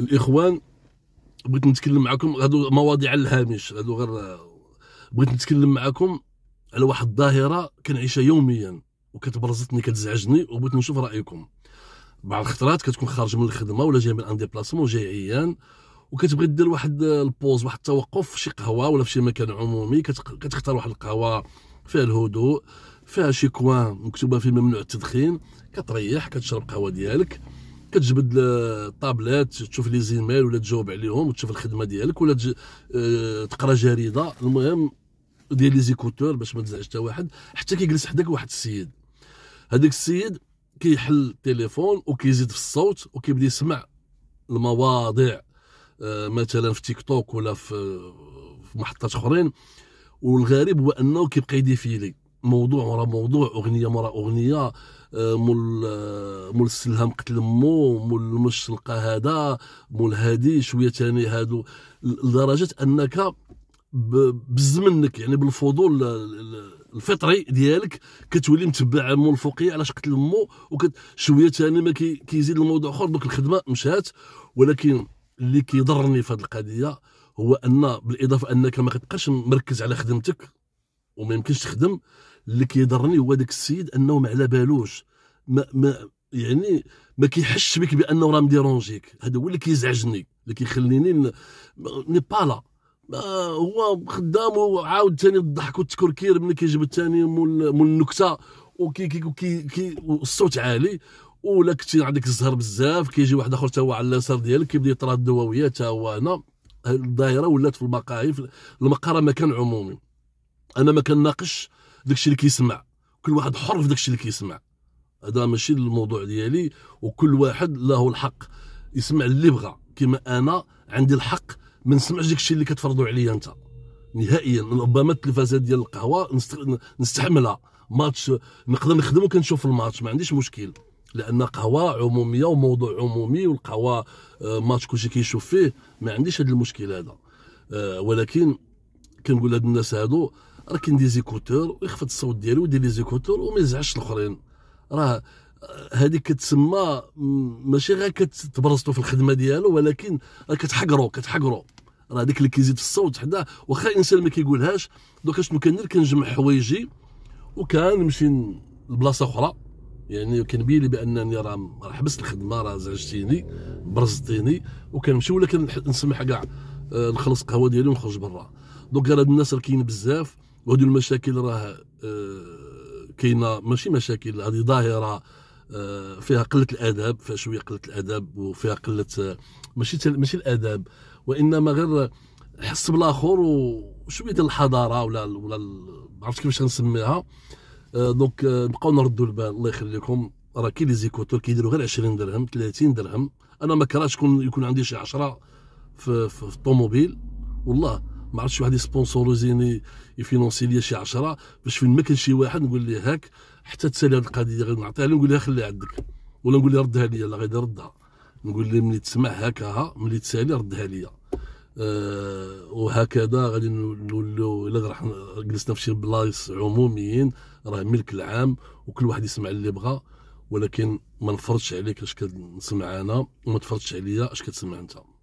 الاخوان بغيت نتكلم معكم هادو مواضيع على الهامش هادو غير بغيت نتكلم معكم على واحد الظاهره كنعيشها يوميا وكتبرزطني كتزعجني وبغيت نشوف رايكم بعض الخطرات كتكون خارج من الخدمه ولا جاي من ان ديبلاسمون وجاي عيان وكتبغي دير واحد البوز واحد التوقف في شي قهوه ولا في شي مكان عمومي كتختار واحد القهوه فيها الهدوء فيها شي كوان مكتوبه فيه ممنوع التدخين كتريح كتشرب قهوه ديالك كتجبد الطابلات تشوف لي زيميل ولا تجاوب عليهم وتشوف الخدمه ديالك ولا آه، تقرا جريده المهم ديال لي زيكوتور باش ما تزعج حتى واحد حتى كيجلس حداك واحد السيد هذاك السيد كيحل التليفون وكيزيد في الصوت وكيبدا يسمع المواضيع آه، مثلا في تيك توك ولا في, آه، في محطات اخرين والغريب هو انه كيبقى يديفيلي موضوع ورا موضوع اغنيه ورا اغنيه آه، مول آه، مول السلهم قتل مو مول المش لقى هذا مول هادي شويه ثاني هادو لدرجه انك بزمنك يعني بالفضول الفطري ديالك كتولي متبع مو الفوقيه علاش قتل مو شويه ثاني ما كيزيد الموضوع اخر دوك الخدمه مشات ولكن اللي كيضرني في هذه القضيه هو ان بالاضافه انك ما كتبقاش مركز على خدمتك وما يمكنش تخدم اللي كيضرني هو داك السيد انه ما على بالوش ما ما يعني ما كيحش بك بانه راه مديرونجيك هذا هو اللي كيزعجني اللي كيخليني ني با لا هو خدام وعاود ثاني الضحك والتكركير ملي كيجيب الثاني مول مول النكته وكي كي كي, كي الصوت عالي ولا كنتي عندك الزهر بزاف كيجي واحد اخر تا هو على اليسار ديالك كيبدا يطرى الدواويه تا هو انا الدائره ولات في المقاهي المقهى مكان عمومي انا ما كناقش داكشي اللي كيسمع كل واحد حر في داكشي اللي كيسمع هذا ماشي الموضوع ديالي وكل واحد له الحق يسمع اللي بغى كما انا عندي الحق ما نسمعش داكشي اللي كتفرضوا عليا انت نهائيا ربما التلفازات ديال القهوه نستحملها ماتش نقدر نخدم وكنشوف الماتش ما عنديش مشكل لان قهوه عموميه وموضوع عمومي والقهوه آه، ماتش كلشي كيشوف فيه ما عنديش هذا المشكل هذا آه، ولكن كنقول لهاد الناس هادو راه كاين دي زيكوتور ويخفض الصوت ديالو ويدير لي زيكوتور وما يزعجش الاخرين راه هذيك كتسمى ماشي غير كتبرزتو في الخدمه ديالو ولكن راه كتحقرو كتحقرو راه هذيك اللي كيزيد في الصوت حدا واخا الانسان ما كيقولهاش دوك شنو كندير كنجمع حوايجي وكنمشي لبلاصه اخرى يعني كنبين لي بانني راه حبست الخدمه راه زعجتيني برزتيني وكنمشي ولا كنسمح كاع آه، نخلص القهوه ديالي ونخرج برا دوك راه الناس راه كاين بزاف وهذو المشاكل راه آه، كاينه ماشي مشاكل هذه ظاهره آه، فيها قله الاداب فيها شويه قله الاداب وفيها قله آه، ماشي ماشي الاداب وانما غير حس بالاخر وشويه ديال الحضاره ولا ولا ما عرفتش كيفاش غنسميها دونك نبقاو نردوا البال الله يخليكم راه كاين لي زيكوتور كيديروا غير 20 درهم 30 درهم انا ما كرهتش يكون عندي شي 10 في, في الطوموبيل والله ما عرفتش واحد يسبونسوريزيني يفينونسي لي شي 10 باش فين ما كان شي واحد نقول ليه هاك حتى تسالي هذه القضيه نعطيها له نقول لها خليها عندك ولا نقول لها ردها لي لا غادي ردها نقول لي ملي تسمع ها ملي تسالي ردها لي أه وهكذا غادي نولوا الا راح جلسنا في شي بلايص عموميين راه ملك العام وكل واحد يسمع اللي بغى ولكن ما نفرضش عليك اش كنسمع انا وما تفرضش عليا اش كتسمع انت